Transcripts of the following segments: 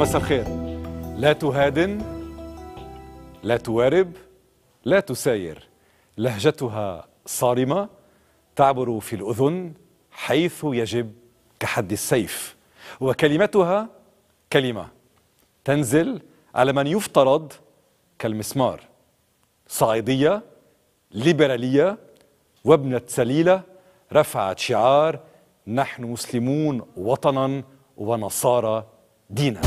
مساء الخير لا تهادن لا توارب لا تساير لهجتها صارمة تعبر في الأذن حيث يجب كحد السيف وكلمتها كلمة تنزل على من يفترض كالمسمار صعيدية ليبرالية وابنة سليلة رفعت شعار نحن مسلمون وطنا ونصارى دينا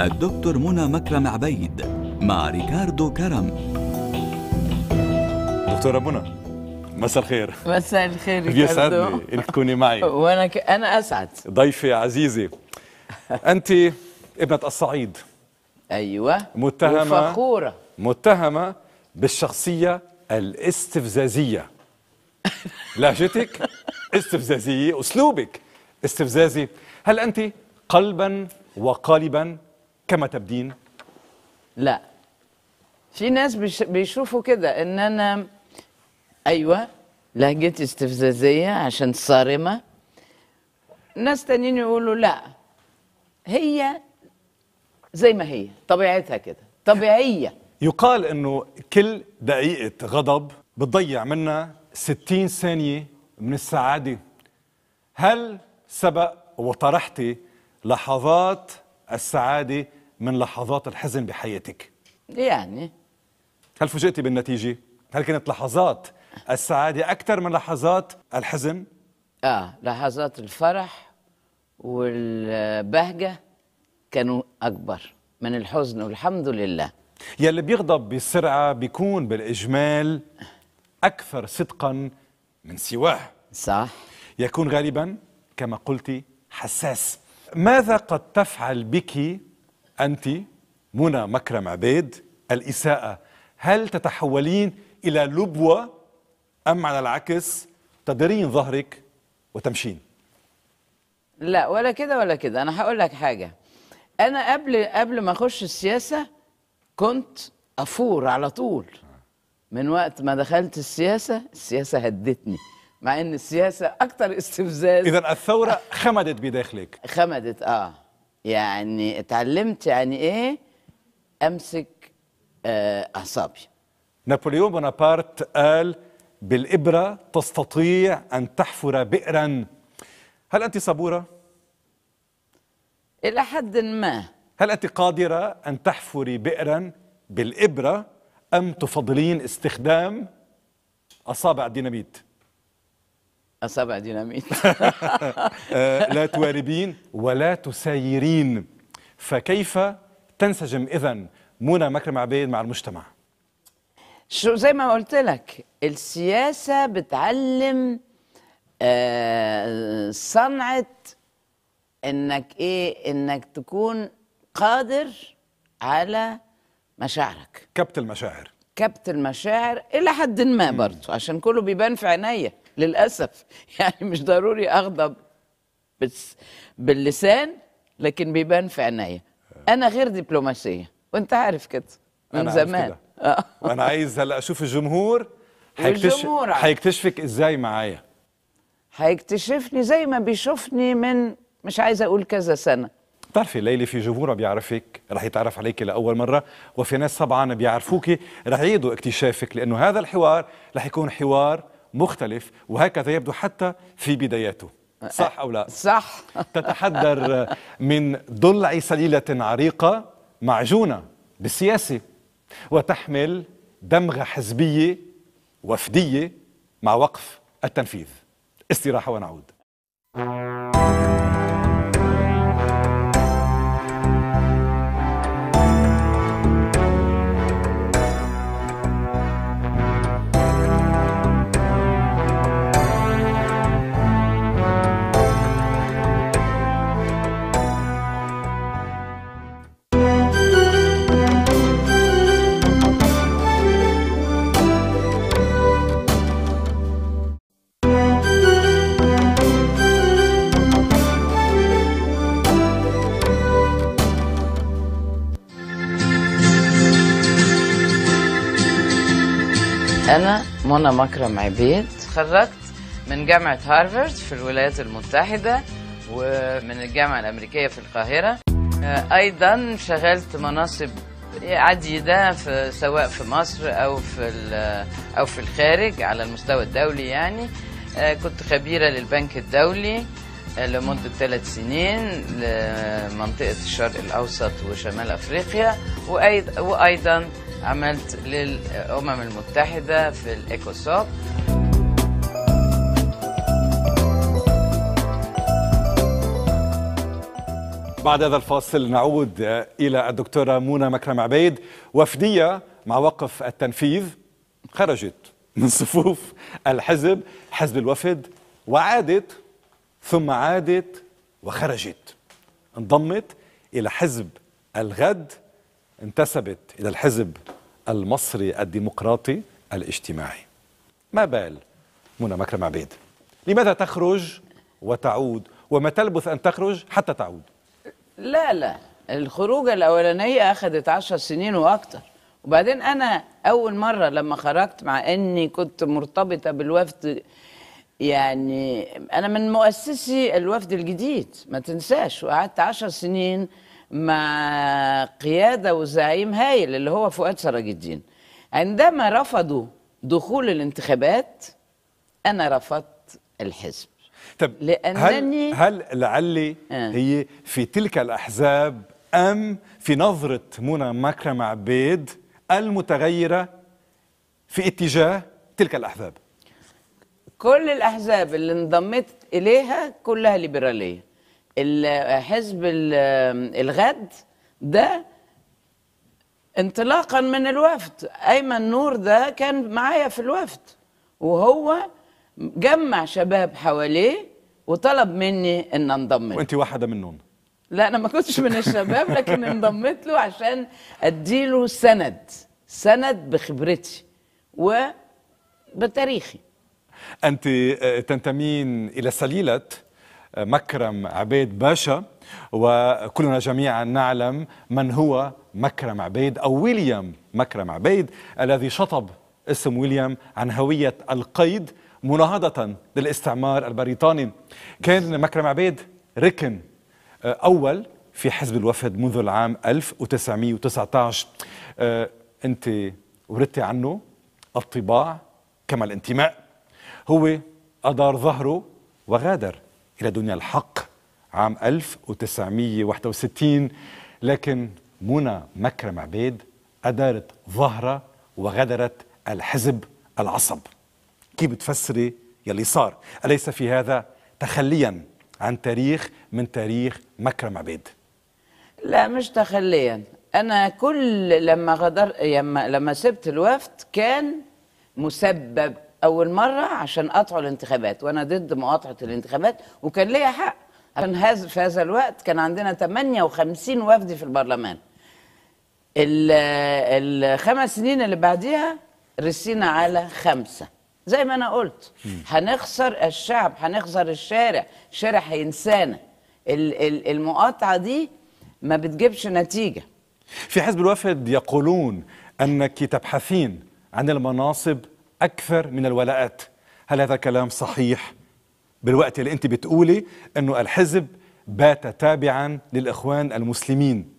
الدكتور منى مكرم عبيد مع ريكاردو كرم دكتورة منى مساء الخير مساء الخير ريكاردو يسعدني انك تكوني معي وانا ك... انا اسعد ضيفي عزيزي انت ابنة الصعيد ايوه متهمة وفخورة متهمة بالشخصية الاستفزازية لهجتك استفزازية اسلوبك استفزازي هل انت قلبا وقالبا كما تبدين؟ لا في ناس بيشوفوا كده ان انا ايوه لهجتي استفزازيه عشان صارمه ناس تانيين يقولوا لا هي زي ما هي طبيعتها كده طبيعيه يقال انه كل دقيقه غضب بتضيع منا 60 ثانيه من السعاده هل سبق وطرحتي لحظات السعاده من لحظات الحزن بحياتك؟ يعني هل فوجئتي بالنتيجة؟ هل كانت لحظات السعادة أكثر من لحظات الحزن؟ آه لحظات الفرح والبهجة كانوا أكبر من الحزن والحمد لله يلي بيغضب بسرعة بيكون بالإجمال أكثر صدقا من سواه صح يكون غالبا كما قلتي حساس ماذا قد تفعل بك أنت منى مكرم عبيد الإساءة هل تتحولين إلى لبوة أم على العكس تدرين ظهرك وتمشين لا ولا كده ولا كده أنا هقول لك حاجة أنا قبل قبل ما أخش السياسة كنت أفور على طول من وقت ما دخلت السياسة السياسة هدتني مع ان السياسه اكثر استفزاز اذا الثوره خمدت بداخلك خمدت اه يعني اتعلمت يعني ايه امسك آه، اعصابي نابليون بونابرت قال بالابره تستطيع ان تحفر بئرا هل انت صبوره الى حد ما هل انت قادره ان تحفري بئرا بالابره ام تفضلين استخدام اصابع الديناميت أصابع ديناميت آه، لا تواربين ولا تسايرين فكيف تنسجم إذا منى مكرم عبيد مع المجتمع شو زي ما قلت لك السياسة بتعلم آه، صنعة انك ايه انك تكون قادر على مشاعرك كبت المشاعر كبت المشاعر الى حد ما برضه عشان كله بيبان في عينيا للاسف يعني مش ضروري اغضب بس باللسان لكن بيبان في عينيا انا غير دبلوماسيه وانت عارف كده من أنا زمان كده. وانا عايز هلا اشوف الجمهور هيكتشفك ازاي معايا هيكتشفني زي ما بيشوفني من مش عايز اقول كذا سنه بتعرفي ليلي في جمهور بيعرفك رح يتعرف عليك لاول مره وفي ناس طبعا بيعرفوك رح يعيدوا اكتشافك لانه هذا الحوار رح يكون حوار مختلف وهكذا يبدو حتى في بداياته صح أو لا صح تتحدر من ضلع سليلة عريقة معجونة بالسياسة وتحمل دمغة حزبية وفدية مع وقف التنفيذ استراحة ونعود أنا منى مكرم عبيد تخرجت من جامعة هارفارد في الولايات المتحدة ومن الجامعة الأمريكية في القاهرة آه، أيضا شغلت مناصب عديدة في سواء في مصر أو في أو في الخارج على المستوى الدولي يعني آه، كنت خبيرة للبنك الدولي آه، لمدة ثلاث سنين لمنطقة الشرق الأوسط وشمال أفريقيا وأيضا عملت للأمم المتحدة في الإيكوسوب بعد هذا الفاصل نعود إلى الدكتورة منى مكرم عبيد وفدية مع وقف التنفيذ خرجت من صفوف الحزب حزب الوفد وعادت ثم عادت وخرجت انضمت إلى حزب الغد انتسبت إلى الحزب المصري الديمقراطي الاجتماعي ما بال منى مكرم عبيد لماذا تخرج وتعود وما تلبث أن تخرج حتى تعود لا لا الخروجة الأولانية أخذت عشر سنين واكثر وبعدين أنا أول مرة لما خرجت مع أني كنت مرتبطة بالوفد يعني أنا من مؤسسي الوفد الجديد ما تنساش وقعدت عشر سنين مع قيادة وزعيم هايل اللي هو فؤاد سراج الدين عندما رفضوا دخول الانتخابات أنا رفضت الحزب طب لأنني هل, هل لعلي آه. هي في تلك الأحزاب أم في نظرة منى مكرم عبيد المتغيرة في اتجاه تلك الأحزاب كل الأحزاب اللي انضمت إليها كلها ليبرالية حزب الغد ده انطلاقا من الوفد ايمن نور ده كان معايا في الوفد وهو جمع شباب حواليه وطلب مني ان انضم له وانت واحده منهم لا انا ما كنتش من الشباب لكن انضميت له عشان اديله سند سند بخبرتي وبتاريخي انت آه، تنتمين الى سليله مكرم عبيد باشا وكلنا جميعا نعلم من هو مكرم عبيد أو ويليام مكرم عبيد الذي شطب اسم ويليام عن هوية القيد مناهضة للاستعمار البريطاني كان مكرم عبيد ركن آه، أول في حزب الوفد منذ العام 1919 آه، أنت وردت عنه الطباع كما الانتماء هو أدار ظهره وغادر إلى دنيا الحق عام 1961 لكن منى مكرم عبيد أدارت ظهرة وغدرت الحزب العصب كيف بتفسري يلي صار أليس في هذا تخليا عن تاريخ من تاريخ مكرم عبيد لا مش تخليا انا كل لما غدر لما لما سبت الوفد كان مسبب اول مره عشان قطعوا الانتخابات وانا ضد مقاطعه الانتخابات وكان ليا حق عشان هذا في هذا الوقت كان عندنا 58 وفد في البرلمان الخمس سنين اللي بعديها رسينا على خمسه زي ما انا قلت هنخسر الشعب هنخسر الشارع الشارع هينسانا المقاطعه دي ما بتجيبش نتيجه في حزب الوفد يقولون انك تبحثين عن المناصب أكثر من الولاءات هل هذا كلام صحيح بالوقت اللي أنت بتقولي أنه الحزب بات تابعا للإخوان المسلمين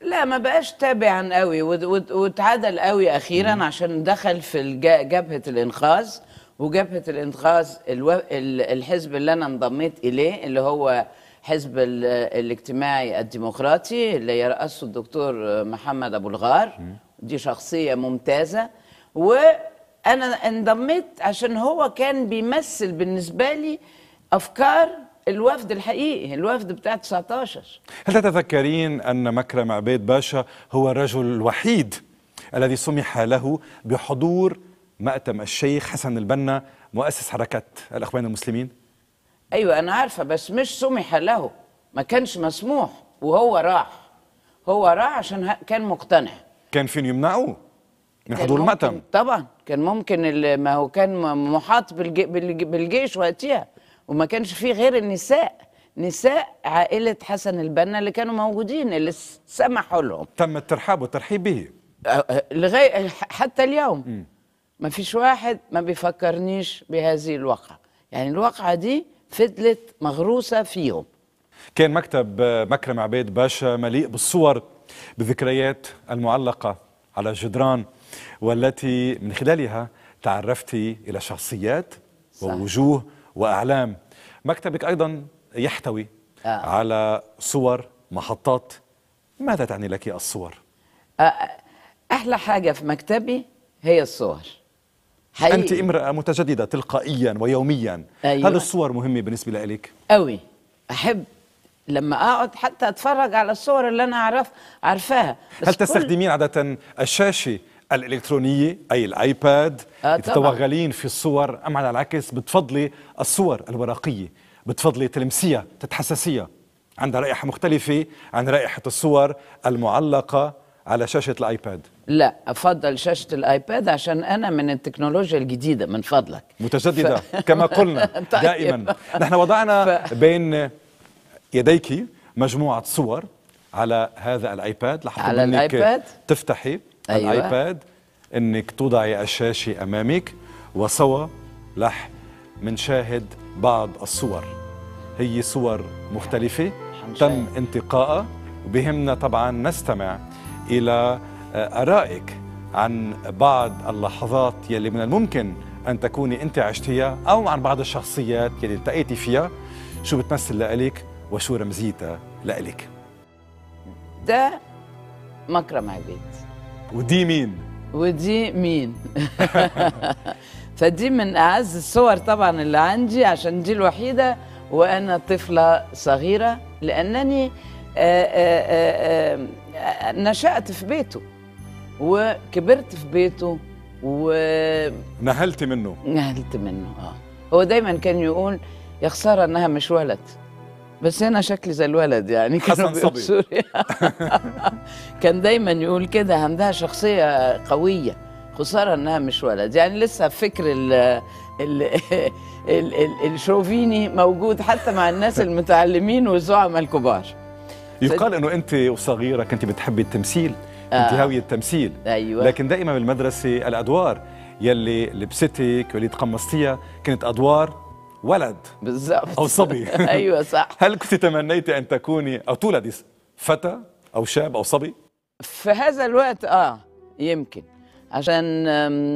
لا ما بقاش تابعا قوي وتعادل قوي أخيرا مم. عشان دخل في جبهة الإنقاذ وجبهة الإنقاذ الو... الحزب اللي أنا انضميت إليه اللي هو حزب الاجتماعي الديمقراطي اللي يرأسه الدكتور محمد أبو الغار دي شخصية ممتازة وانا انضميت عشان هو كان بيمثل بالنسبه لي افكار الوفد الحقيقي الوفد بتاع 19 هل تتذكرين ان مكرم عبيد باشا هو الرجل الوحيد الذي سمح له بحضور مأتم الشيخ حسن البنا مؤسس حركة الأخوان المسلمين أيوة أنا عارفة بس مش سمح له ما كانش مسموح وهو راح هو راح عشان كان مقتنع كان فين يمنعوه من حضور المأتم طبعا كان ممكن ما هو كان محاط بالجي بالجي بالجيش وقتها وما كانش فيه غير النساء نساء عائلة حسن البنا اللي كانوا موجودين اللي سمحوا لهم تم الترحاب والترحيب به أه، أه، لغاية حتى اليوم م. ما فيش واحد ما بيفكرنيش بهذه الواقعة يعني الواقعة دي فضلت مغروسة فيهم كان مكتب مكرم عبيد باشا مليء بالصور بالذكريات المعلقة على جدران والتي من خلالها تعرفت إلى شخصيات صح. ووجوه وأعلام مكتبك أيضا يحتوي آه. على صور محطات ماذا تعني لك الصور؟ آه، آه، أحلى حاجة في مكتبي هي الصور حقيقي. أنت امرأة متجددة تلقائيا ويوميا أيوة. هل الصور مهمة بالنسبة لك؟ أوي أحب لما اقعد حتى اتفرج على الصور اللي انا اعرف عارفاها هل تستخدمين عاده الشاشه الالكترونيه اي الايباد آه تتوغلين في الصور ام على العكس بتفضلي الصور الورقيه بتفضلي تلمسيها تتحسسيها عندها رائحه مختلفه عن رائحه الصور المعلقه على شاشه الايباد لا افضل شاشه الايباد عشان انا من التكنولوجيا الجديده من فضلك متجدده ف... كما قلنا طيب. دائما نحن وضعنا ف... بين يديك مجموعه صور على هذا الايباد على الايباد تفتحي أيوة. الايباد انك توضعي الشاشه امامك وسوا رح منشاهد بعض الصور هي صور مختلفه تم انتقائها وبهمنا طبعا نستمع الى آه، ارائك عن بعض اللحظات يلي من الممكن ان تكوني انت عشتيها او عن بعض الشخصيات يلي التقيتي فيها شو بتمثل لإلك وشو رمزيتها لإلك ده مكرم عبيد ودي مين ودي مين فدي من اعز الصور طبعا اللي عندي عشان دي الوحيده وانا طفله صغيره لانني آه، آه، آه، نشأت في بيته وكبرت في بيته و نهلت منه نهلت منه اه هو دايما كان يقول يا خساره انها مش ولد بس انا شكلي زي الولد يعني كانوا صبي سوريا كان دايما يقول كده عندها شخصيه قويه خساره انها مش ولد يعني لسه فكر ال الشوفيني موجود حتى مع الناس المتعلمين والزعماء الكبار يقال انه انت وصغيره كنت بتحبي التمثيل آه. انت هاويه التمثيل ايوه لكن دائما بالمدرسه الادوار يلي لبستك واللي تقمصتيها كانت ادوار ولد بالظبط او صبي ايوه صح هل كنت تمنيت ان تكوني او تولدي فتى او شاب او صبي في هذا الوقت اه يمكن عشان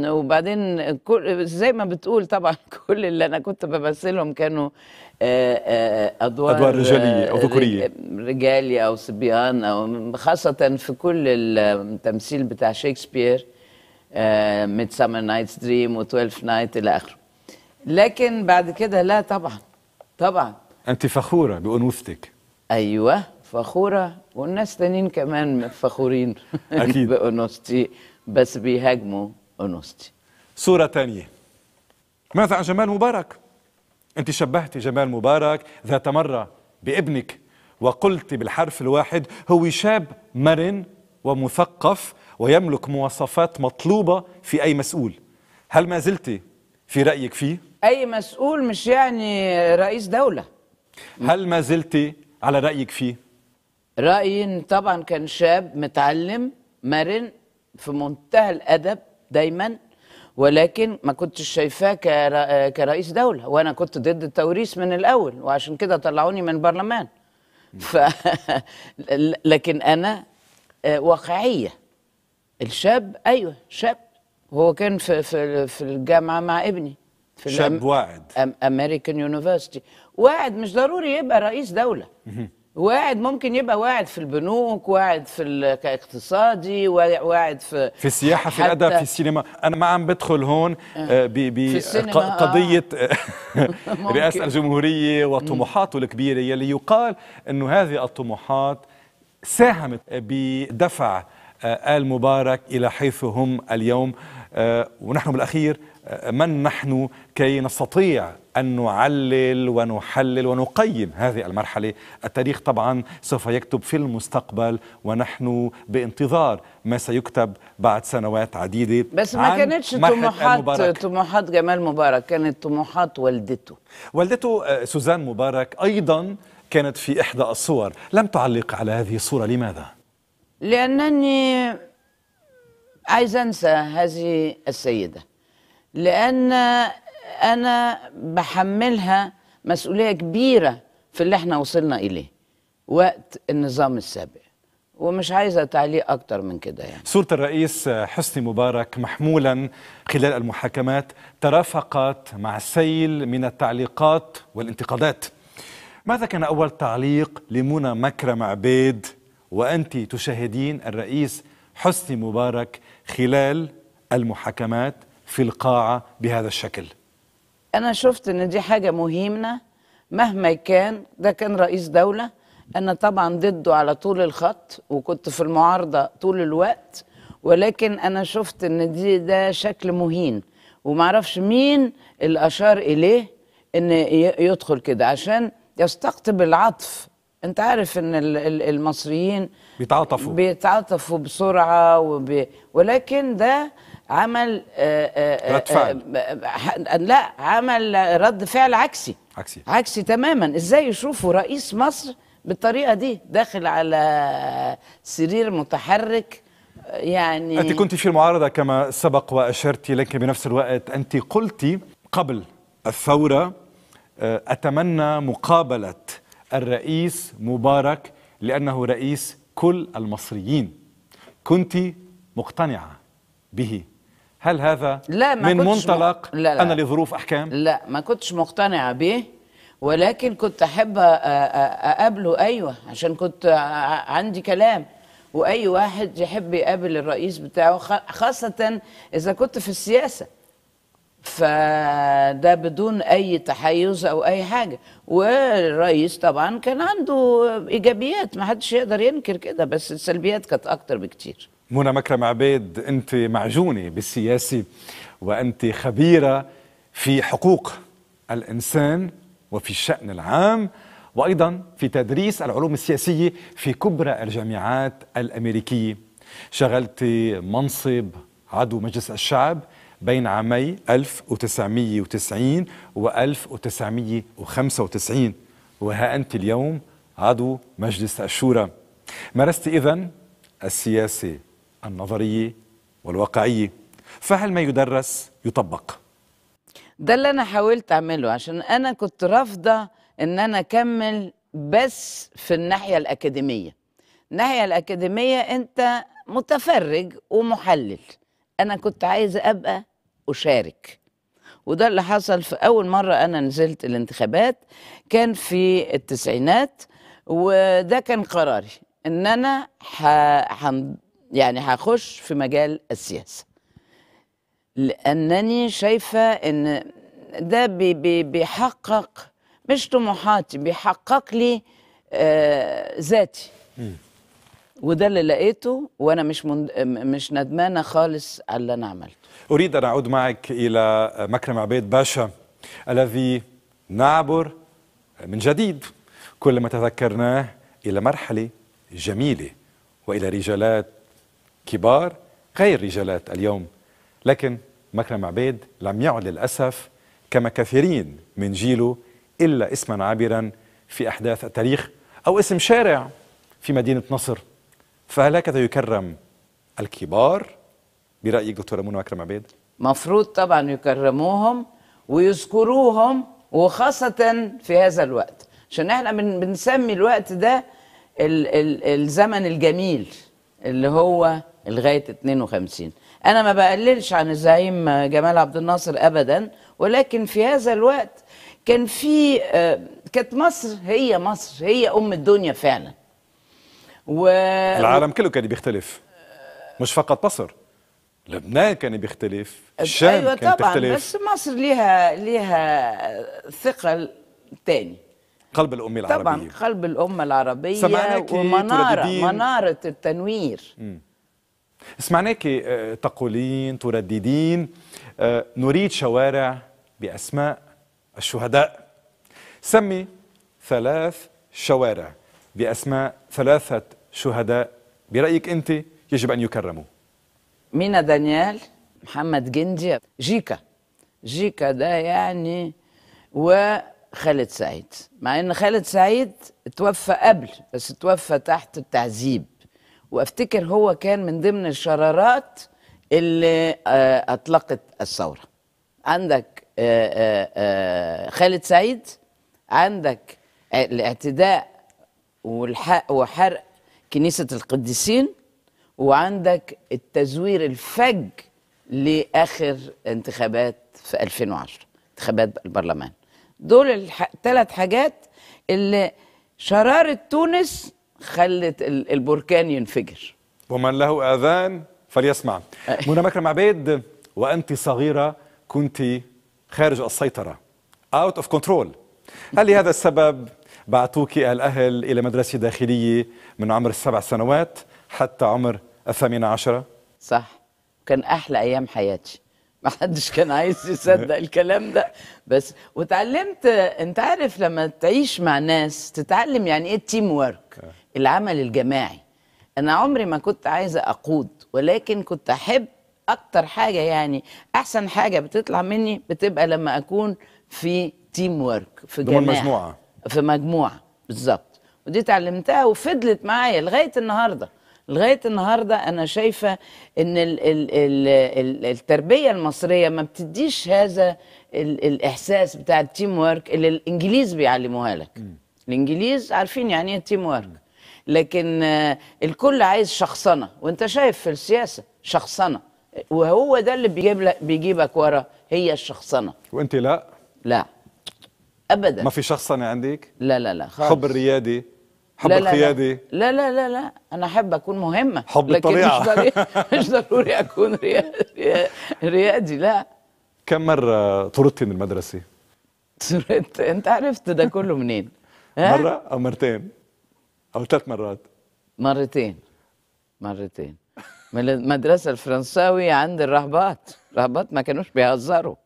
وبعدين كل زي ما بتقول طبعا كل اللي انا كنت بمثلهم كانوا آه، آه، ادوار ادوار رجاليه او آه، ذكوريه رجالي او صبيان او خاصه في كل التمثيل بتاع شكسبير ميد سامر نايتس دريم و12 نايت الى اخره لكن بعد كده لا طبعا طبعا انت فخوره بانوثتك ايوه فخوره والناس تانيين كمان فخورين اكيد بانوثتي بس بيهاجموا انوثتي صوره تانية ماذا عن جمال مبارك انت شبهتي جمال مبارك ذات مره بابنك وقلت بالحرف الواحد هو شاب مرن ومثقف ويملك مواصفات مطلوبه في اي مسؤول هل ما زلت في رايك فيه اي مسؤول مش يعني رئيس دوله هل ما زلت على رايك فيه رايي طبعا كان شاب متعلم مرن في منتهى الادب دايما ولكن ما كنتش شايفاه كرئيس دوله وانا كنت ضد التوريث من الاول وعشان كده طلعوني من البرلمان ف لكن انا آه، واقعيه الشاب ايوه شاب هو كان في في في الجامعه مع ابني في شاب واعد امريكان يونيفرستي واعد مش ضروري يبقى رئيس دوله واعد ممكن يبقى واعد في البنوك واعد في كاقتصادي واعد في في السياحه في الادب في السينما انا ما عم بدخل هون بقضيه رئاسه الجمهوريه وطموحاته الكبيره يلي يقال انه هذه الطموحات ساهمت بدفع آه، ال مبارك الى حيث هم اليوم آه، ونحن بالاخير من نحن كي نستطيع أن نعلل ونحلل ونقيم هذه المرحلة التاريخ طبعا سوف يكتب في المستقبل ونحن بانتظار ما سيكتب بعد سنوات عديدة بس ما كانتش طموحات طموحات جمال مبارك كانت طموحات والدته والدته آه، سوزان مبارك أيضا كانت في إحدى الصور لم تعلق على هذه الصورة لماذا؟ لأنني عايز أنسى هذه السيدة لان انا بحملها مسؤوليه كبيره في اللي احنا وصلنا اليه وقت النظام السابق ومش عايزه تعليق اكتر من كده يعني صوره الرئيس حسني مبارك محمولا خلال المحاكمات ترافقت مع سيل من التعليقات والانتقادات ماذا كان اول تعليق لمنى مكرم عبيد وانت تشاهدين الرئيس حسني مبارك خلال المحاكمات في القاعة بهذا الشكل أنا شفت أن دي حاجة مهمة مهما كان ده كان رئيس دولة أنا طبعا ضده على طول الخط وكنت في المعارضة طول الوقت ولكن أنا شفت أن دي ده شكل مهين ومعرفش مين اللي أشار إليه أن يدخل كده عشان يستقطب العطف انت عارف ان المصريين بيتعاطفوا بيتعاطفوا بسرعه وب... ولكن ده عمل آه، آه، رد فعل آه، لا عمل رد فعل عكسي عكسي عكسي تماما ازاي يشوفوا رئيس مصر بالطريقه دي داخل على سرير متحرك يعني انت كنت في المعارضه كما سبق واشرت لك بنفس الوقت انت قلتي قبل الثوره اتمنى مقابله الرئيس مبارك لانه رئيس كل المصريين كنت مقتنعه به هل هذا لا ما من منطلق م... لا لا. أنا لظروف أحكام؟ لا ما كنتش مقتنعة به ولكن كنت أحب أقابله أيوة عشان كنت عندي كلام وأي واحد يحب يقابل الرئيس بتاعه خاصة إذا كنت في السياسة فده بدون اي تحيز او اي حاجه والرئيس طبعا كان عنده ايجابيات ما حدش يقدر ينكر كده بس السلبيات كانت اكتر بكتير منى مكرم عبيد أنت معجونة بالسياسة وأنت خبيرة في حقوق الإنسان وفي الشأن العام وأيضا في تدريس العلوم السياسية في كبرى الجامعات الأمريكية شغلت منصب عضو مجلس الشعب بين عامي 1990 و 1995 وها أنت اليوم عضو مجلس الشورى مارست اذا السياسة النظرية والواقعية فهل ما يدرس يطبق ده اللي أنا حاولت أعمله عشان أنا كنت رافضة أن أنا أكمل بس في الناحية الأكاديمية الناحية الأكاديمية أنت متفرج ومحلل أنا كنت عايزة أبقى أشارك وده اللي حصل في أول مرة أنا نزلت الانتخابات كان في التسعينات وده كان قراري ان انا يعني هخش في مجال السياسه لانني شايفه ان ده بي بي بيحقق مش طموحاتي بيحقق لي آه ذاتي وده اللي لقيته وانا مش مند... مش ندمانه خالص على اللي انا عملته اريد ان اعود معك الى مكرم عبيد باشا الذي نعبر من جديد كل ما تذكرناه الى مرحله جميله والى رجالات كبار غير رجالات اليوم لكن مكرم عبيد لم يعد للأسف كما كثيرين من جيله إلا اسما عابرا في أحداث التاريخ أو اسم شارع في مدينة نصر فهل هكذا يكرم الكبار برأيك دكتورة منى مكرم عبيد؟ مفروض طبعا يكرموهم ويذكروهم وخاصة في هذا الوقت عشان احنا بنسمي الوقت ده الزمن الجميل اللي هو لغايه 52 انا ما بقللش عن الزعيم جمال عبد الناصر ابدا ولكن في هذا الوقت كان في آه، كانت مصر هي مصر هي ام الدنيا فعلا و... العالم كله كان بيختلف مش فقط مصر لبنان كان بيختلف الشام أيوة كان طبعا تختلف. بس مصر ليها ليها ثقل تاني قلب الأمة العربية طبعا قلب الأمة العربية ومنارة منارة التنوير م. سمعناك آه، تقولين ترددين آه، نريد شوارع بأسماء الشهداء سمي ثلاث شوارع بأسماء ثلاثة شهداء برأيك أنت يجب أن يكرموا مينا دانيال محمد جندي جيكا جيكا ده يعني وخالد سعيد مع ان خالد سعيد توفى قبل بس توفى تحت التعذيب وافتكر هو كان من ضمن الشرارات اللي آه، اطلقت الثوره عندك آه، آه، خالد سعيد عندك الاعتداء وحرق كنيسه القديسين وعندك التزوير الفج لاخر انتخابات في 2010 انتخابات البرلمان دول الثلاث حاجات اللي شراره تونس خلت البركان ينفجر ومن له آذان فليسمع منى مكرم عبيد وأنت صغيرة كنت خارج السيطرة اوت اوف كنترول هل لهذا السبب بعثوك الأهل إلى مدرسة داخلية من عمر السبع سنوات حتى عمر الثامنة عشرة؟ صح كان أحلى أيام حياتي ما حدش كان عايز يصدق الكلام ده بس وتعلمت انت عارف لما تعيش مع ناس تتعلم يعني ايه التيم آه. ورك العمل الجماعي انا عمري ما كنت عايزه اقود ولكن كنت احب اكتر حاجه يعني احسن حاجه بتطلع مني بتبقى لما اكون في تيم ورك في جماعه مجموعه في مجموعه بالظبط ودي اتعلمتها وفضلت معايا لغايه النهارده لغايه النهارده انا شايفه ان ال ال الـ الـ التربيه المصريه ما بتديش هذا الـ الاحساس بتاع التيم وورك اللي الانجليز بيعلموها لك م. الانجليز عارفين يعني ايه التيم وورك لكن الكل عايز شخصنه وانت شايف في السياسه شخصنه وهو ده اللي بيجيب لك بيجيبك ورا هي الشخصنه وانت لا لا ابدا ما في شخصنه عندك لا لا لا خالص. حب الريادي حب القيادي لا لا لا لا أنا أحب أكون مهمة حب لكن الطريقة مش ضروري, مش ضروري أكون ريادي لا كم مرة طردت من المدرسة؟ طردت أنت عرفت ده كله منين؟ مرة أو مرتين أو ثلاث مرات مرتين مرتين من المدرسة الفرنساوي عند الرهبات الرهبات ما كانوش بيهزروا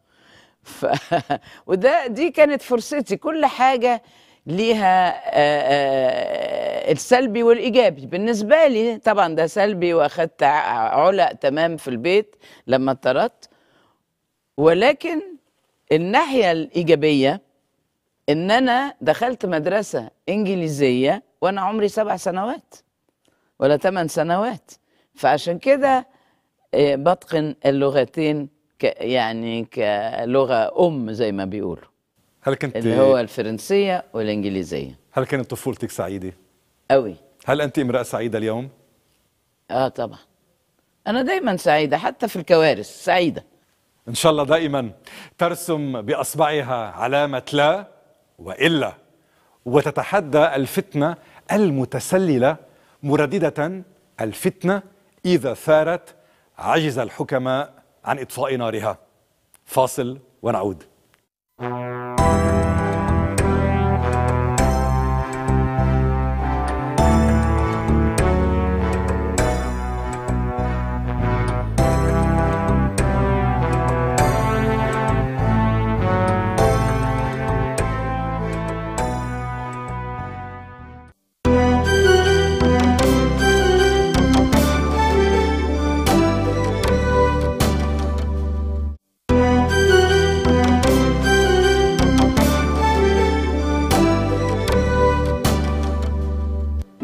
ف... وده دي كانت فرصتي كل حاجة ليها آه، آه، السلبي والايجابي بالنسبه لي طبعا ده سلبي واخدت علق تمام في البيت لما اتطردت ولكن الناحيه الايجابيه ان انا دخلت مدرسه انجليزيه وانا عمري سبع سنوات ولا ثمان سنوات فعشان كده آه، بتقن اللغتين يعني كلغه ام زي ما بيقولوا هل كنت اللي هو الفرنسيه والانجليزيه هل كانت طفولتك سعيده قوي هل انت امراه سعيده اليوم اه طبعا انا دايما سعيده حتى في الكوارث سعيده ان شاء الله دائما ترسم باصبعها علامه لا والا وتتحدى الفتنه المتسلله مردده الفتنه اذا ثارت عجز الحكماء عن اطفاء نارها فاصل ونعود Thank you.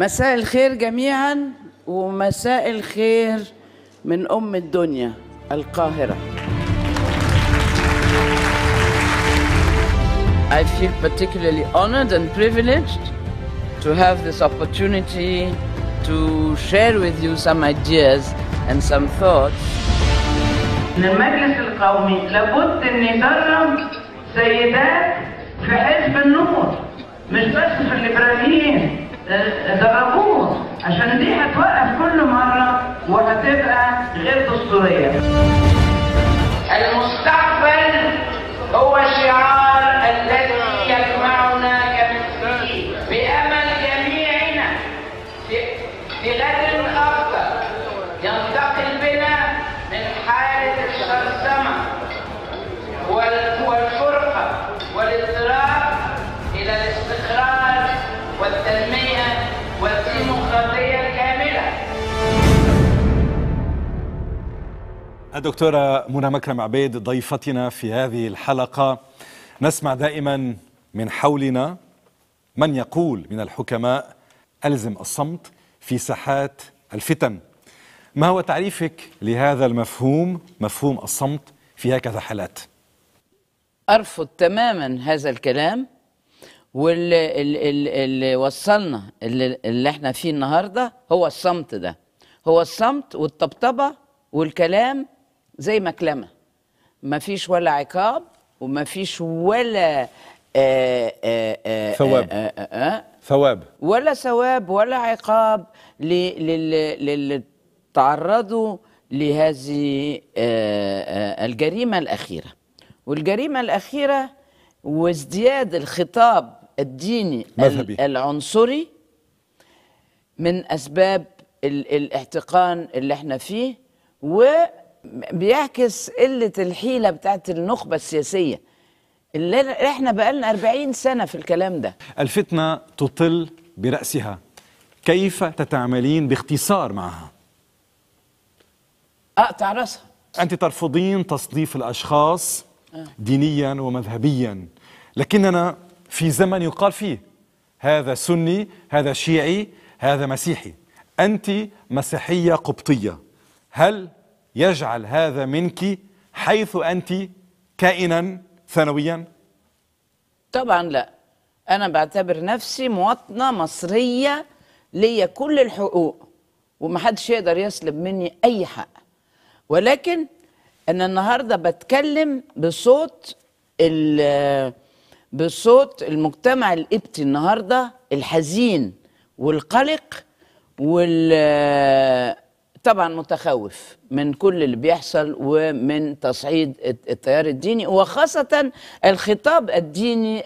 مساء الخير جميعا ومساء الخير من ام الدنيا القاهره I feel particularly honored and privileged to have this opportunity to share with you some ideas and some thoughts. إن المجلس القومي لابد إن يدرب سيدات في حزب النور مش بس في الليبراليين ده عشان دي هتوقف كل مرة وهتبقى غير دستورية المستقبل هو شعار الدكتورة منى مكرم عبيد ضيفتنا في هذه الحلقة نسمع دائما من حولنا من يقول من الحكماء ألزم الصمت في ساحات الفتن ما هو تعريفك لهذا المفهوم مفهوم الصمت في هكذا حالات أرفض تماما هذا الكلام واللي اللي وصلنا اللي, اللي احنا فيه النهارده هو الصمت ده هو الصمت والطبطبه والكلام زي مكلمه ما فيش ولا عقاب وما فيش ولا آآ آه، آآ آه، آه، ثواب آآ ثواب ولا ثواب ولا عقاب للي تعرضوا لهذه الجريمه الاخيره والجريمه الاخيره وازدياد الخطاب الديني مذهبي. العنصري من اسباب الاحتقان اللي احنا فيه و بيعكس قله الحيله بتاعت النخبه السياسيه اللي احنا بقالنا 40 سنه في الكلام ده الفتنه تطل براسها كيف تتعاملين باختصار معها اقطع راسها انت ترفضين تصنيف الاشخاص آه. دينيا ومذهبيا لكننا في زمن يقال فيه هذا سني هذا شيعي هذا مسيحي انت مسيحيه قبطيه هل يجعل هذا منك حيث أنت كائنا ثانويا طبعا لا أنا بعتبر نفسي مواطنة مصرية ليا كل الحقوق ومحدش يقدر يسلب مني أي حق ولكن أنا النهاردة بتكلم بصوت بصوت المجتمع القبطي النهارده الحزين والقلق وال طبعا متخوف من كل اللي بيحصل ومن تصعيد التيار الديني وخاصة الخطاب الديني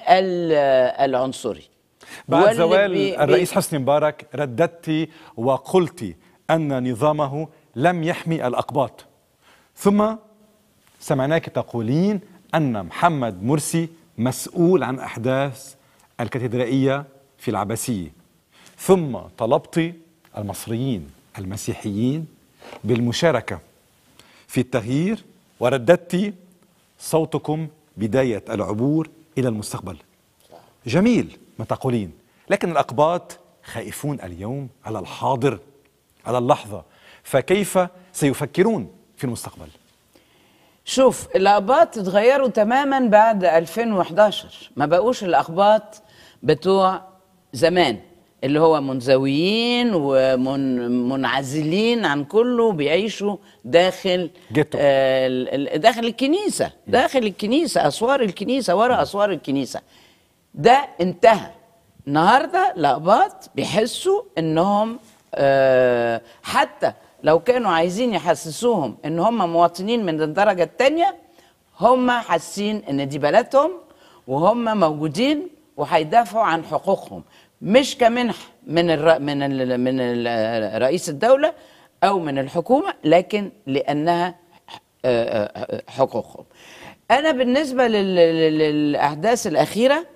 العنصري بعد زوال بي الرئيس حسني مبارك رددت وقلت أن نظامه لم يحمي الأقباط ثم سمعناك تقولين أن محمد مرسي مسؤول عن أحداث الكاتدرائية في العباسية ثم طلبت المصريين المسيحيين بالمشاركة في التغيير ورددت صوتكم بداية العبور إلى المستقبل جميل ما تقولين لكن الأقباط خائفون اليوم على الحاضر على اللحظة فكيف سيفكرون في المستقبل شوف الأقباط تغيروا تماما بعد 2011 ما بقوش الأقباط بتوع زمان اللي هو منزويين ومنعزلين عن كله بيعيشوا داخل جيتو. آه داخل الكنيسة داخل الكنيسة أسوار الكنيسة ورا أسوار الكنيسة ده انتهى النهارده لقباط بيحسوا انهم آه حتى لو كانوا عايزين يحسسوهم ان هم مواطنين من الدرجه الثانيه هم حاسين ان دي بلدهم وهم موجودين وهيدافعوا عن حقوقهم مش كمنح من الر... من ال... من ال... رئيس الدوله او من الحكومه لكن لانها آه، آه، حقوقهم انا بالنسبه لل... للاحداث الاخيره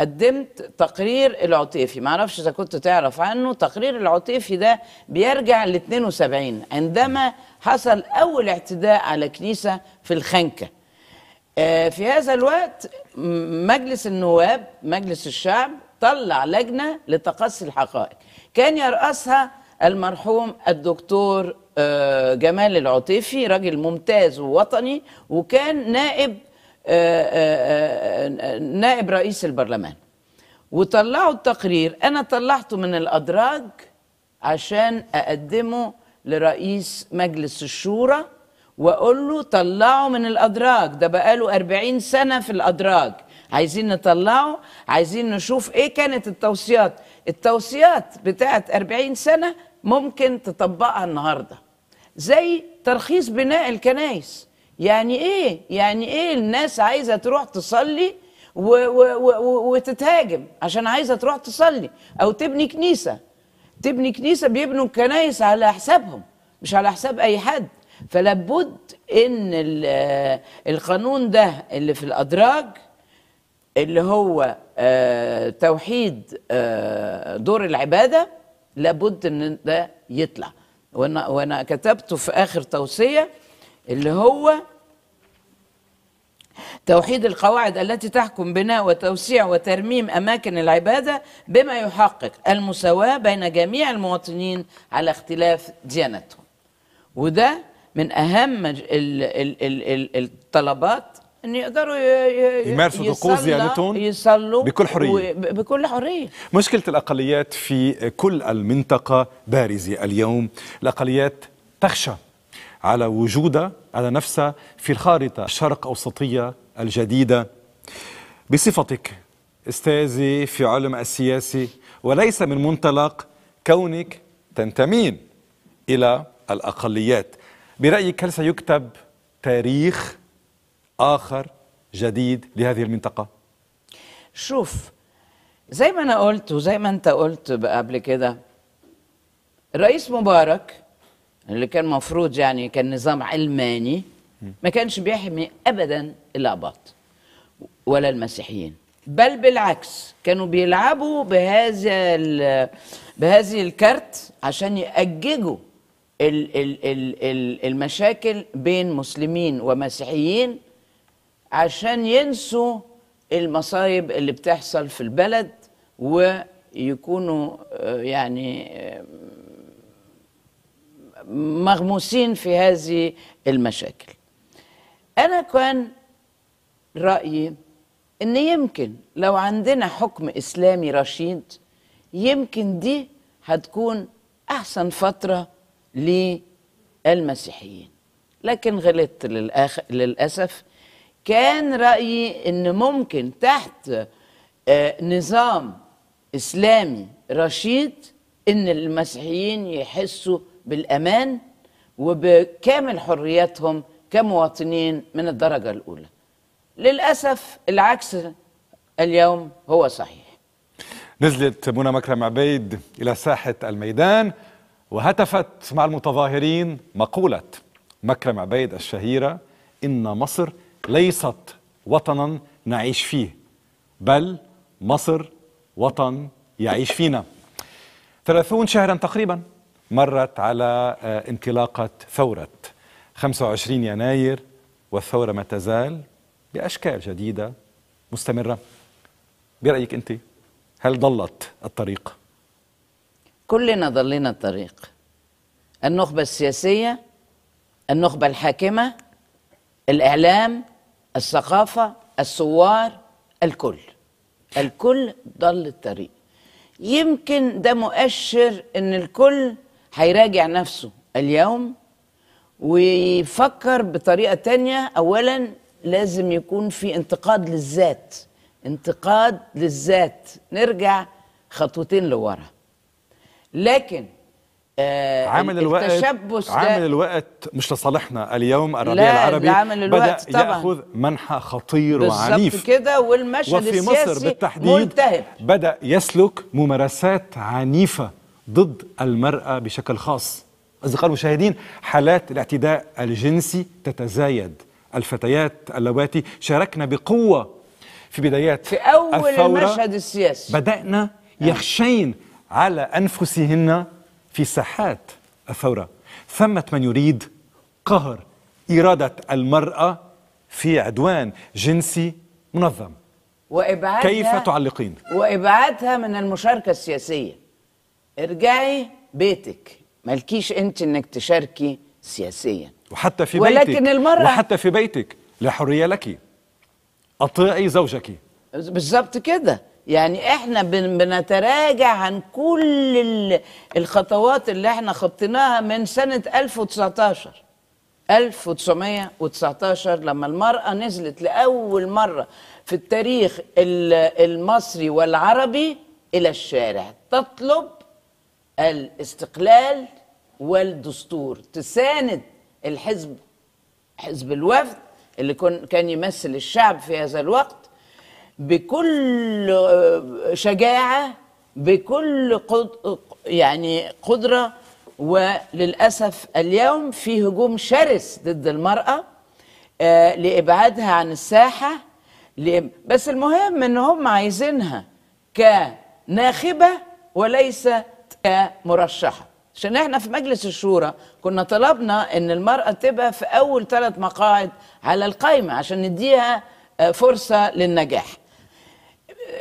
قدمت تقرير العطيفي ما اعرفش اذا كنت تعرف عنه تقرير العطيفي ده بيرجع ل 72 عندما حصل اول اعتداء على كنيسه في الخنكه آه، في هذا الوقت مجلس النواب مجلس الشعب طلع لجنه لتقصي الحقائق كان يرأسها المرحوم الدكتور آه، جمال العطيفي راجل ممتاز ووطني وكان نائب آه، آه، نائب رئيس البرلمان وطلعوا التقرير انا طلعته من الادراج عشان اقدمه لرئيس مجلس الشورى واقول له طلعه من الادراج ده بقاله 40 سنه في الادراج عايزين نطلعه عايزين نشوف ايه كانت التوصيات التوصيات بتاعت 40 سنه ممكن تطبقها النهارده زي ترخيص بناء الكنائس يعني ايه يعني ايه الناس عايزه تروح تصلي و و و وتتهاجم عشان عايزه تروح تصلي او تبني كنيسه تبني كنيسه بيبنوا الكنايس على حسابهم مش على حساب اي حد فلابد ان القانون ده اللي في الادراج اللي هو آه، توحيد آه، دور العباده لابد ان ده يطلع وانا كتبته في اخر توصيه اللي هو توحيد القواعد التي تحكم بناء وتوسيع وترميم اماكن العباده بما يحقق المساواه بين جميع المواطنين على اختلاف ديانتهم وده من اهم الطلبات ان يقدروا يمارسوا طقوس ديانتهم يصلوا بكل حريه بكل حريه مشكله الاقليات في كل المنطقه بارزه اليوم الاقليات تخشى على وجودها على نفسها في الخارطه الشرق اوسطيه الجديده بصفتك استاذي في علم السياسي وليس من منطلق كونك تنتمين الى الاقليات برايك هل سيكتب تاريخ آخر جديد لهذه المنطقة؟ شوف زي ما أنا قلت وزي ما أنت قلت قبل كده الرئيس مبارك اللي كان مفروض يعني كان نظام علماني ما كانش بيحمي أبدا الأباط ولا المسيحيين بل بالعكس كانوا بيلعبوا بهذا بهذه الكارت عشان يأججوا المشاكل بين مسلمين ومسيحيين عشان ينسوا المصايب اللي بتحصل في البلد ويكونوا آه، يعني آه، مغموسين في هذه المشاكل انا كان رايي ان يمكن لو عندنا حكم اسلامي رشيد يمكن دي هتكون احسن فتره للمسيحيين لكن غلطت للأخ... للاسف كان رايي ان ممكن تحت آه، نظام اسلامي رشيد ان المسيحيين يحسوا بالامان وبكامل حرياتهم كمواطنين من الدرجه الاولى للاسف العكس اليوم هو صحيح نزلت منى مكرم عبيد الى ساحه الميدان وهتفت مع المتظاهرين مقوله مكرم عبيد الشهيره ان مصر ليست وطنا نعيش فيه بل مصر وطن يعيش فينا ثلاثون شهرا تقريبا مرت على آه، انطلاقة ثورة 25 يناير والثورة ما تزال بأشكال جديدة مستمرة برأيك أنت هل ضلت الطريق؟ كلنا ضلينا الطريق النخبة السياسية النخبة الحاكمة الإعلام الثقافه الثوار الكل الكل ضل الطريق يمكن ده مؤشر ان الكل هيراجع نفسه اليوم ويفكر بطريقه تانية اولا لازم يكون في انتقاد للذات انتقاد للذات نرجع خطوتين لورا لكن آه، عامل الوقت التشبث عامل الوقت مش لصالحنا اليوم الربيع العربي عامل الوقت بدا طبعًا ياخذ منحى خطير وعنيف كده والمشهد وفي السياسي مصر بالتحديد ملتهب. بدا يسلك ممارسات عنيفه ضد المراه بشكل خاص اصدقاء المشاهدين حالات الاعتداء الجنسي تتزايد الفتيات اللواتي شاركنا بقوه في بدايات في اول الثورة المشهد السياسي بدانا آه. يخشين على انفسهن في ساحات الثورة ثمة من يريد قهر إرادة المرأة في عدوان جنسي منظم وإبعادها كيف تعلقين؟ وإبعادها من المشاركة السياسية ارجعي بيتك مالكيش أنت أنك تشاركي سياسيا وحتى في ولكن بيتك ولكن المرأة وحتى في بيتك لا حرية لك أطيعي زوجك بالظبط كده يعني احنا بنتراجع عن كل الخطوات اللي احنا خطيناها من سنة 1919 1919 لما المرأة نزلت لأول مرة في التاريخ المصري والعربي إلى الشارع تطلب الاستقلال والدستور تساند الحزب حزب الوفد اللي كان يمثل الشعب في هذا الوقت بكل آه، شجاعه بكل قد يعني قدره وللاسف اليوم في هجوم شرس ضد المراه آه، لابعادها عن الساحه بس المهم ان هم عايزينها كناخبه وليست كمرشحه عشان احنا في مجلس الشورى كنا طلبنا ان المراه تبقى في اول ثلاث مقاعد على القائمه عشان نديها آه، فرصه للنجاح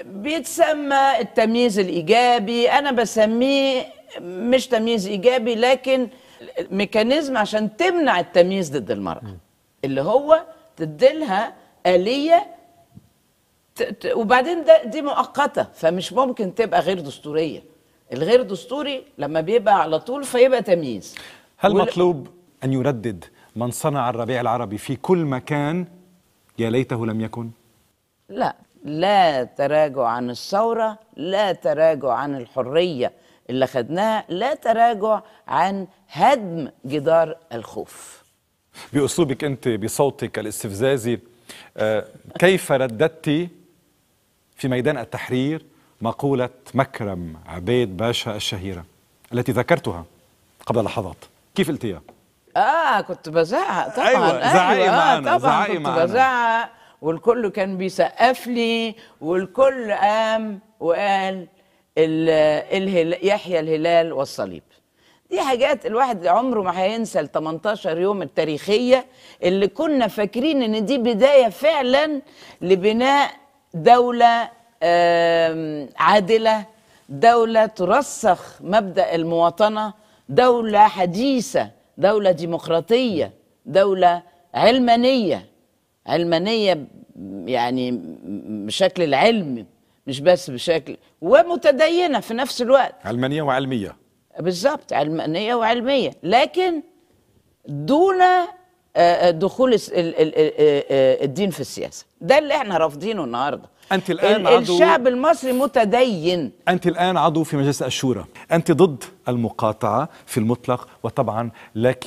بيتسمى التمييز الايجابي انا بسميه مش تمييز ايجابي لكن ميكانيزم عشان تمنع التمييز ضد المراه اللي هو تديلها اليه وبعدين ده دي مؤقته فمش ممكن تبقى غير دستوريه الغير دستوري لما بيبقى على طول فيبقى تمييز هل مطلوب ان يردد من صنع الربيع العربي في كل مكان يا ليته لم يكن لا لا تراجع عن الثورة لا تراجع عن الحرية اللي خدناها لا تراجع عن هدم جدار الخوف بأسلوبك أنت بصوتك الاستفزازي آه، كيف رددت في ميدان التحرير مقولة مكرم عبيد باشا الشهيرة التي ذكرتها قبل لحظات كيف قلتيها؟ اه كنت بزعق طبعا ايوه, أيوة زعقي معنا آه طبعا زعقي كنت معنا. بزعق والكل كان بيسقف لي والكل قام وقال الهلال يحيى الهلال والصليب دي حاجات الواحد عمره ما هينسى ال 18 يوم التاريخيه اللي كنا فاكرين ان دي بدايه فعلا لبناء دوله عادله دوله ترسخ مبدا المواطنه دوله حديثه دوله ديمقراطيه دوله علمانيه علمانيه يعني بشكل العلم مش بس بشكل ومتدينه في نفس الوقت علمانيه وعلميه بالظبط علمانيه وعلميه لكن دون آه، آه، دخول آه، الدين في السياسه ده اللي احنا رافضينه النهارده انت الان عضو الشعب المصري متدين انت الان عضو في مجلس الشورى انت ضد المقاطعه في المطلق وطبعا لك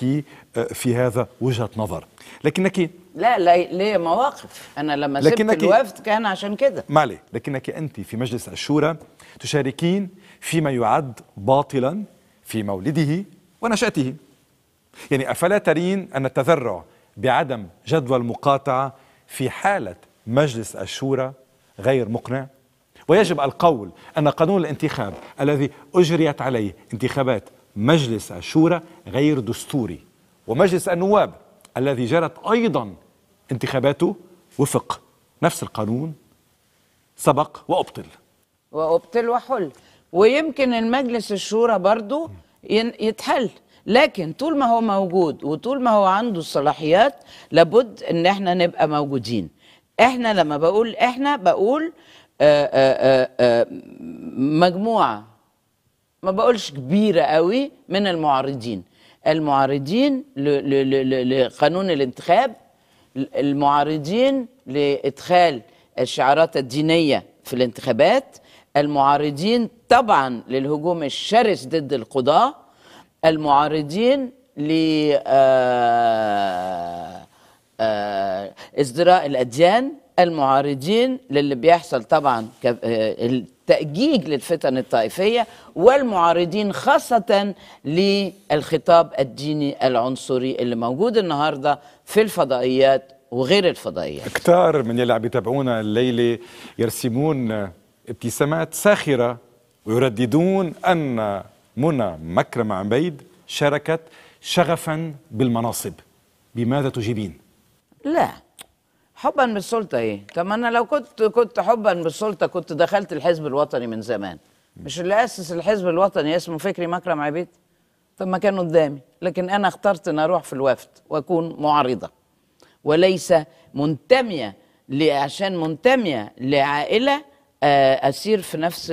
في هذا وجهه نظر لكنك لا لا ليه مواقف انا لما سبت الوفد كان عشان كده ما لكنك انت في مجلس الشورى تشاركين فيما يعد باطلا في مولده ونشاته يعني افلا ترين ان التذرع بعدم جدوى المقاطعه في حاله مجلس الشورى غير مقنع ويجب القول ان قانون الانتخاب الذي اجريت عليه انتخابات مجلس الشورى غير دستوري ومجلس النواب الذي جرت ايضا انتخاباته وفق نفس القانون سبق وأبطل وأبطل وحل ويمكن المجلس الشورى برضو يتحل لكن طول ما هو موجود وطول ما هو عنده الصلاحيات لابد ان احنا نبقى موجودين احنا لما بقول احنا بقول آآ آه، آآ آه، آآ آه، مجموعه ما بقولش كبيره قوي من المعارضين المعارضين لقانون الانتخاب المعارضين لادخال الشعارات الدينيه في الانتخابات المعارضين طبعا للهجوم الشرس ضد القضاه المعارضين ل ازدراء آه، آه، الاديان المعارضين للي بيحصل طبعا آه، التأجيج للفتن الطائفية والمعارضين خاصة للخطاب الديني العنصري اللي موجود النهاردة في الفضائيات وغير الفضائيات كتار من اللي عم يتابعونا الليلة يرسمون ابتسامات ساخرة ويرددون أن منى مكرم عبيد شاركت شغفا بالمناصب بماذا تجيبين؟ لا حبا بالسلطه ايه طب انا لو كنت كنت حبا بالسلطه كنت دخلت الحزب الوطني من زمان مش اللي اسس الحزب الوطني اسمه فكري مكرم عبيد طب ما كان قدامي لكن انا اخترت ان اروح في الوفد واكون معارضه وليس منتميه عشان منتميه لعائله آه، اسير في نفس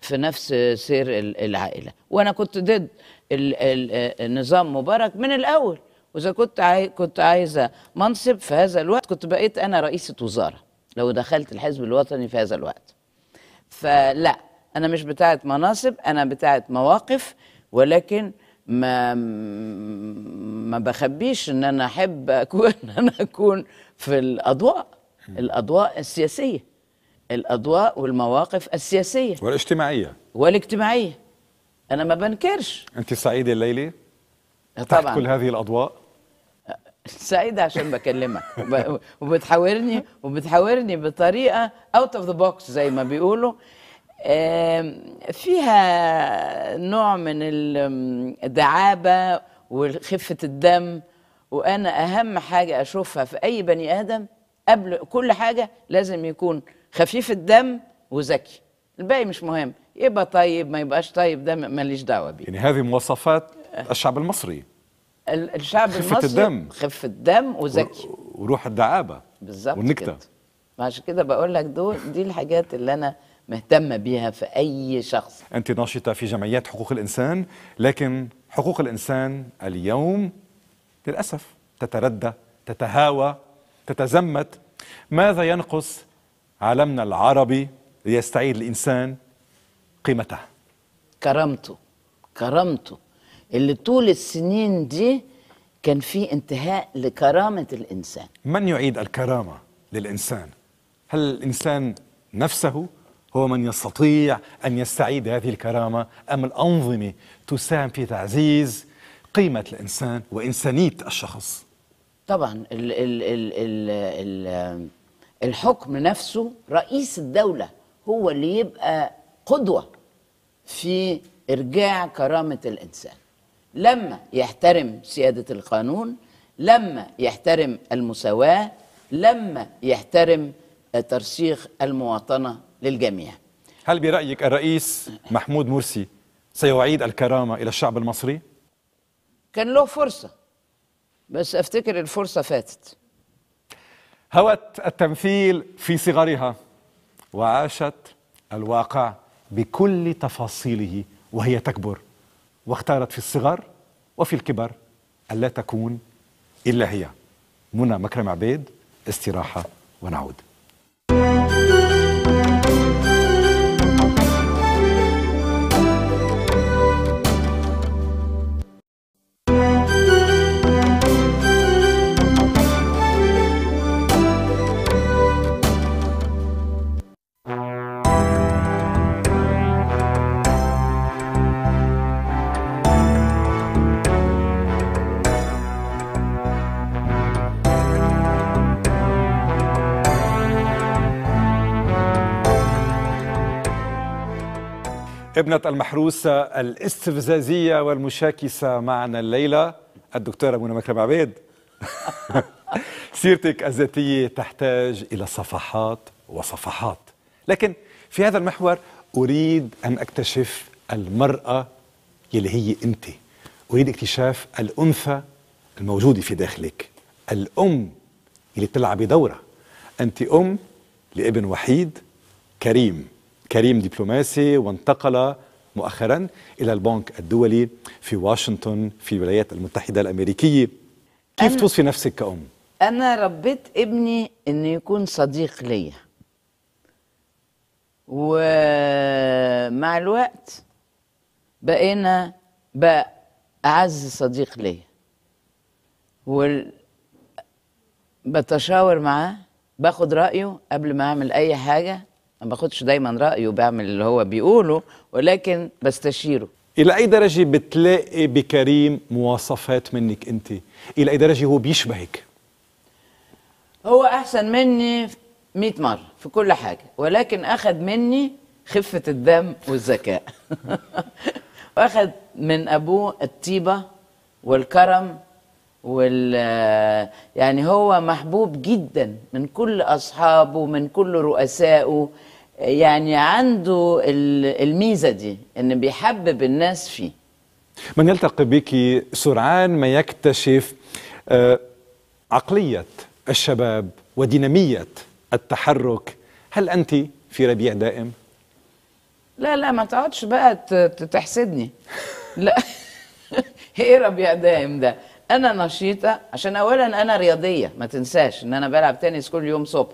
في نفس سير العائله وانا كنت ضد آه، نظام مبارك من الاول واذا كنت عاي... كنت عايزه منصب في هذا الوقت كنت بقيت انا رئيسه وزاره لو دخلت الحزب الوطني في هذا الوقت فلا انا مش بتاعه مناصب انا بتاعه مواقف ولكن ما ما بخبيش ان انا احب اكون انا اكون في الاضواء الاضواء السياسيه الاضواء والمواقف السياسيه والاجتماعيه والاجتماعيه انا ما بنكرش انت سعيدة الليلي طبعا تحت كل هذه الاضواء سعيدة عشان بكلمك وبتحاورني وبتحاورني بطريقة اوت اوف ذا بوكس زي ما بيقولوا فيها نوع من الدعابة وخفة الدم وأنا أهم حاجة أشوفها في أي بني آدم قبل كل حاجة لازم يكون خفيف الدم وذكي الباقي مش مهم يبقى طيب ما يبقاش طيب ده ماليش دعوة بيه يعني هذه مواصفات الشعب المصري الشعب خفة المصري الدم خفة الدم وذكي وروح الدعابة بالظبط والنكتة عشان كده بقول لك دول دي الحاجات اللي أنا مهتمة بيها في أي شخص أنت ناشطة في جمعيات حقوق الإنسان لكن حقوق الإنسان اليوم للأسف تتردى تتهاوى تتزمت ماذا ينقص عالمنا العربي ليستعيد الإنسان قيمته كرامته كرامته اللي طول السنين دي كان في انتهاء لكرامة الإنسان من يعيد الكرامة للإنسان؟ هل الإنسان نفسه هو من يستطيع أن يستعيد هذه الكرامة أم الأنظمة تساهم في تعزيز قيمة الإنسان وإنسانية الشخص؟ طبعا الـ الـ الـ الـ الـ الحكم نفسه رئيس الدولة هو اللي يبقى قدوة في إرجاع كرامة الإنسان لما يحترم سيادة القانون لما يحترم المساواة لما يحترم ترسيخ المواطنة للجميع هل برأيك الرئيس محمود مرسي سيعيد الكرامة إلى الشعب المصري؟ كان له فرصة بس أفتكر الفرصة فاتت هوت التمثيل في صغرها وعاشت الواقع بكل تفاصيله وهي تكبر واختارت في الصغر وفي الكبر ألا تكون إلا هي منى مكرم عبيد استراحة ونعود ابنة المحروسة الاستفزازية والمشاكسة معنا الليلة الدكتورة منى مكرم عبيد سيرتك الذاتية تحتاج إلى صفحات وصفحات لكن في هذا المحور أريد أن أكتشف المرأة يلي هي أنت أريد اكتشاف الأنثى الموجودة في داخلك الأم اللي بتلعبي دورة أنت أم لابن وحيد كريم كريم دبلوماسي وانتقل مؤخرا إلى البنك الدولي في واشنطن في الولايات المتحدة الأمريكية كيف توصفي نفسك كأم؟ أنا ربيت ابني إنه يكون صديق ليا ومع الوقت بقينا بقى أعز صديق ليا و بتشاور معاه باخد رأيه قبل ما أعمل أي حاجة ما باخدش دايما رايه بعمل اللي هو بيقوله ولكن بستشيره الى اي درجه بتلاقي بكريم مواصفات منك انت الى اي درجه هو بيشبهك هو احسن مني 100 مره في كل حاجه ولكن اخذ مني خفه الدم والذكاء واخذ من ابوه الطيبه والكرم وال يعني هو محبوب جدا من كل اصحابه من كل رؤسائه يعني عنده الميزه دي ان بيحبب الناس فيه من يلتقي بك سرعان ما يكتشف آه، عقليه الشباب وديناميه التحرك هل انت في ربيع دائم لا لا ما تقعدش بقى تحسدني لا ايه ربيع دائم ده انا نشيطه عشان اولا انا رياضيه ما تنساش ان انا بلعب تنس كل يوم صبح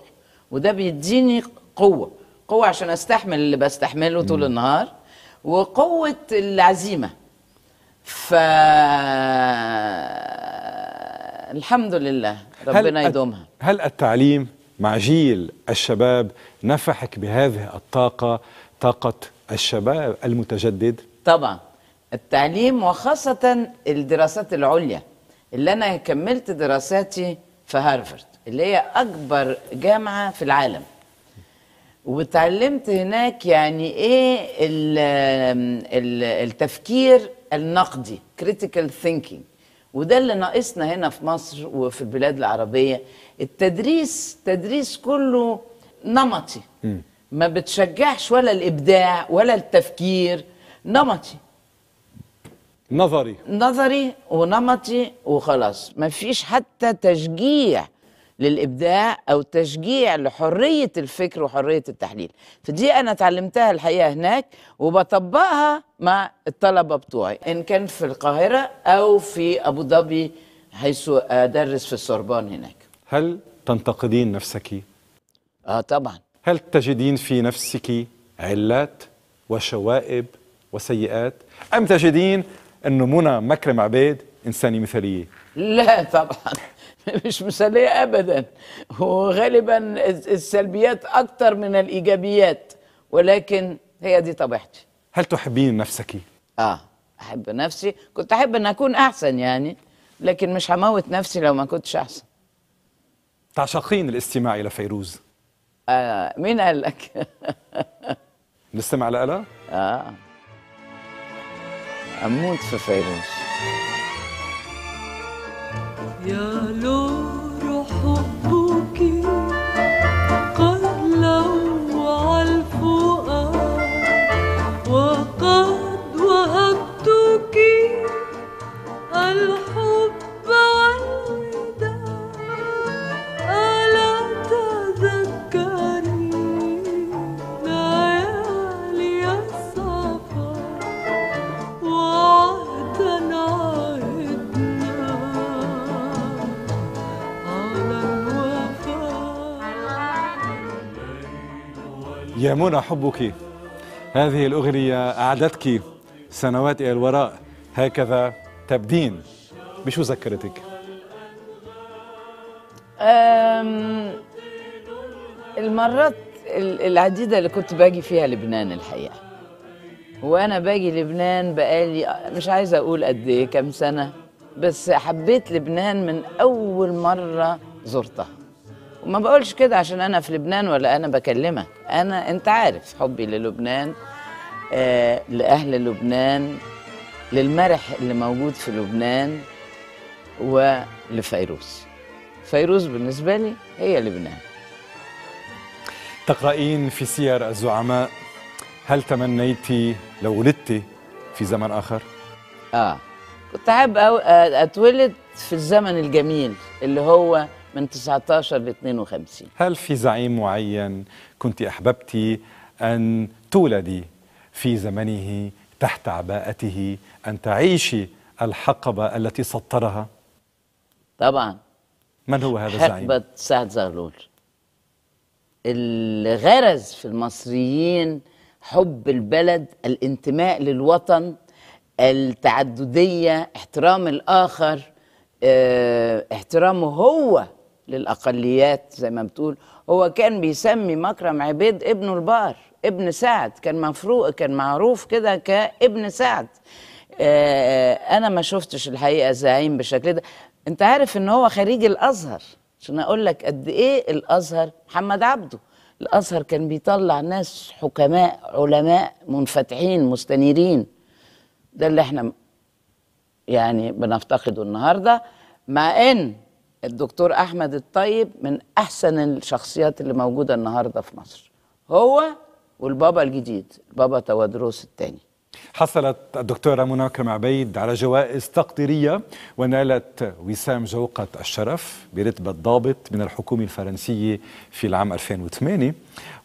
وده بيديني قوه قوة عشان أستحمل اللي بستحمله طول النهار وقوة العزيمة ف الحمد لله ربنا هل يدومها هل التعليم مع جيل الشباب نفحك بهذه الطاقة طاقة الشباب المتجدد؟ طبعا التعليم وخاصة الدراسات العليا اللي أنا كملت دراساتي في هارفرد اللي هي أكبر جامعة في العالم وتعلمت هناك يعني ايه التفكير النقدي critical thinking وده اللي ناقصنا هنا في مصر وفي البلاد العربيه التدريس تدريس كله نمطي ما بتشجعش ولا الابداع ولا التفكير نمطي نظري نظري ونمطي وخلاص ما فيش حتى تشجيع للابداع او تشجيع لحريه الفكر وحريه التحليل فدي انا اتعلمتها الحقيقه هناك وبطبقها مع الطلبه بتوعي ان كان في القاهره او في ابو ظبي حيث ادرس في السربان هناك هل تنتقدين نفسك اه طبعا هل تجدين في نفسك علات وشوائب وسيئات ام تجدين انه منى مكرم عبيد انسانه مثاليه لا طبعا مش مسلية أبدا وغالبا السلبيات أكتر من الإيجابيات ولكن هي دي طبيعتي هل تحبين نفسك؟ آه أحب نفسي كنت أحب أن أكون أحسن يعني لكن مش هموت نفسي لو ما كنتش أحسن تعشقين الاستماع إلى فيروز؟ آه مين قال لك؟ نستمع لها؟ آه أموت في فيروز يا لو روحه يا منى حبك هذه الأغنية أعدتك سنوات إلى الوراء هكذا تبدين بشو ذكرتك؟ المرات العديدة اللي كنت باجي فيها لبنان الحقيقة وأنا باجي لبنان بقالي مش عايزة أقول قد إيه كام سنة بس حبيت لبنان من أول مرة زرتها وما بقولش كده عشان انا في لبنان ولا انا بكلمك انا انت عارف حبي للبنان آه لاهل لبنان للمرح اللي موجود في لبنان ولفيروز فيروز بالنسبه لي هي لبنان تقرأين في سير الزعماء هل تمنيتي لو ولدتي في زمن آخر؟ آه كنت احب أتولد في الزمن الجميل اللي هو من 19 ل 52 هل في زعيم معين كنت أحببت أن تولدي في زمنه تحت عباءته أن تعيشي الحقبة التي سطرها؟ طبعا من هو هذا الزعيم؟ حقبة سعد زغلول الغرز في المصريين حب البلد الانتماء للوطن التعددية احترام الآخر اه احترامه هو للاقليات زي ما بتقول هو كان بيسمي مكرم عبيد ابن البار ابن سعد كان مفروق كان معروف كده كابن سعد آه، انا ما شفتش الحقيقه زعيم بالشكل ده انت عارف ان هو خريج الازهر عشان اقول لك قد ايه الازهر محمد عبده الازهر كان بيطلع ناس حكماء علماء منفتحين مستنيرين ده اللي احنا يعني بنفتقده النهارده مع ان الدكتور احمد الطيب من احسن الشخصيات اللي موجوده النهارده في مصر هو والبابا الجديد بابا توادروس الثاني حصلت الدكتوره منى كرم عبيد على جوائز تقديريه ونالت وسام جوقه الشرف برتبه ضابط من الحكومه الفرنسيه في العام 2008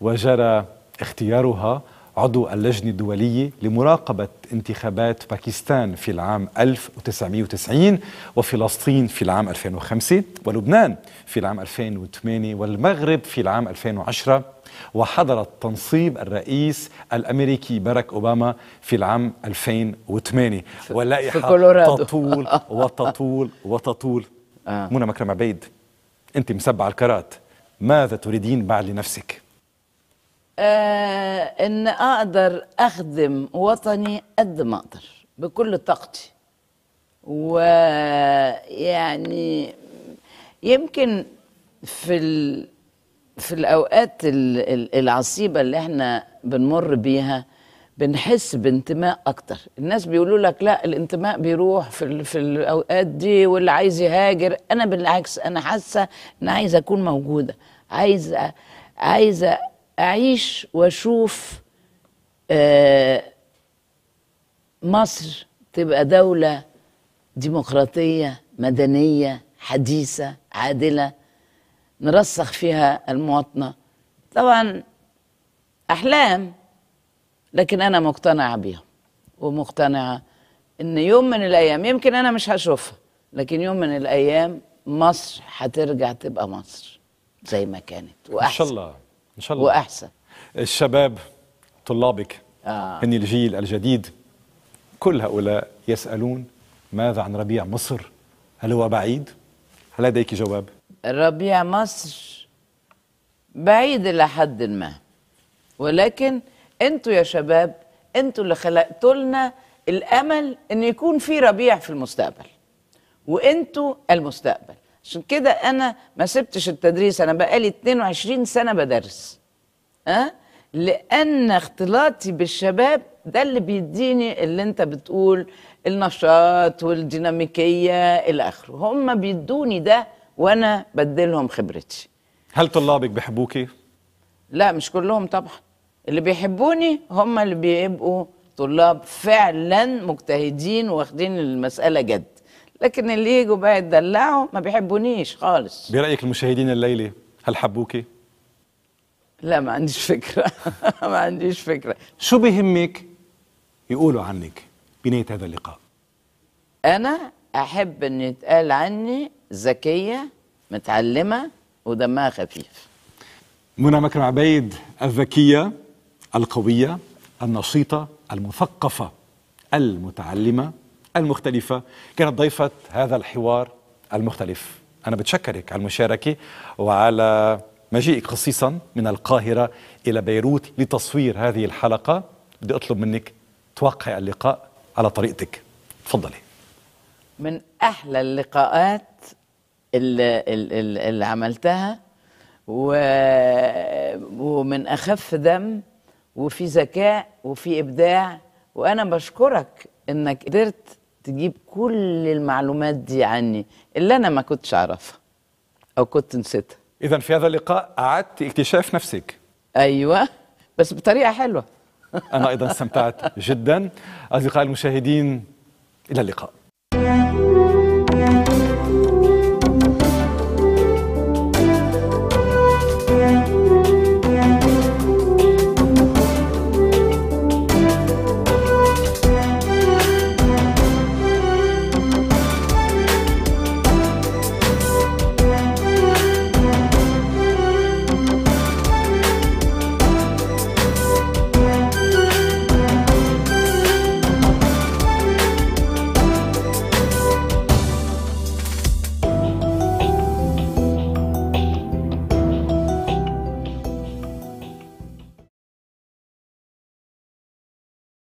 وجرى اختيارها عضو اللجنة الدولية لمراقبة انتخابات باكستان في العام 1990 وفلسطين في العام 2005 ولبنان في العام 2008 والمغرب في العام 2010 وحضرت تنصيب الرئيس الامريكي باراك اوباما في العام 2008 واللائحه تطول وتطول وتطول آه. منى مكرم عبيد انت مسبع الكرات ماذا تريدين بعد لنفسك؟ آه ان اقدر اخدم وطني قد ما اقدر بكل طاقتي ويعني يمكن في ال... في الاوقات العصيبه اللي احنا بنمر بيها بنحس بانتماء اكتر الناس بيقولوا لك لا الانتماء بيروح في ال... في الاوقات دي واللي عايز يهاجر انا بالعكس انا حاسه ان عايزه اكون موجوده عايزه عايزه اعيش واشوف آه، مصر تبقى دوله ديمقراطيه مدنيه حديثه عادله نرسخ فيها المواطنه طبعا احلام لكن انا مقتنعه بيها ومقتنعه ان يوم من الايام يمكن انا مش هشوفها لكن يوم من الايام مصر هترجع تبقى مصر زي ما كانت واحسن ان شاء الله ان شاء الله واحسن الشباب طلابك آه. هن الجيل الجديد كل هؤلاء يسالون ماذا عن ربيع مصر هل هو بعيد هل لديك جواب ربيع مصر بعيد الى حد ما ولكن انتوا يا شباب انتوا اللي خلقتوا لنا الامل ان يكون في ربيع في المستقبل وانتوا المستقبل عشان كده انا ما سبتش التدريس انا بقالي 22 سنه بدرس ها أه؟ لان اختلاطي بالشباب ده اللي بيديني اللي انت بتقول النشاط والديناميكيه الى اخره هم بيدوني ده وانا بديلهم خبرتي هل طلابك بيحبوكي لا مش كلهم طبعا اللي بيحبوني هم اللي بيبقوا طلاب فعلا مجتهدين واخدين المساله جد لكن اللي يجوا بقى يتدلعوا ما بيحبونيش خالص برايك المشاهدين الليله هل حبوكي لا ما عنديش فكره ما عنديش فكره شو بيهمك يقولوا عنك بنيه هذا اللقاء انا احب ان يتقال عني ذكيه متعلمه ودمها خفيف منى مكرم عبيد الذكيه القويه النشيطه المثقفه المتعلمه المختلفة كانت ضيفة هذا الحوار المختلف أنا بتشكرك على المشاركة وعلى مجيئك خصيصا من القاهرة إلى بيروت لتصوير هذه الحلقة بدي أطلب منك توقع اللقاء على طريقتك تفضلي من أحلى اللقاءات اللي, اللي عملتها و... ومن أخف دم وفي ذكاء وفي إبداع وأنا بشكرك إنك قدرت تجيب كل المعلومات دي عني اللي انا ما كنتش اعرفها او كنت نسيتها اذا في هذا اللقاء اعدت اكتشاف نفسك ايوه بس بطريقه حلوه انا ايضا استمتعت جدا اصدقائي المشاهدين الى اللقاء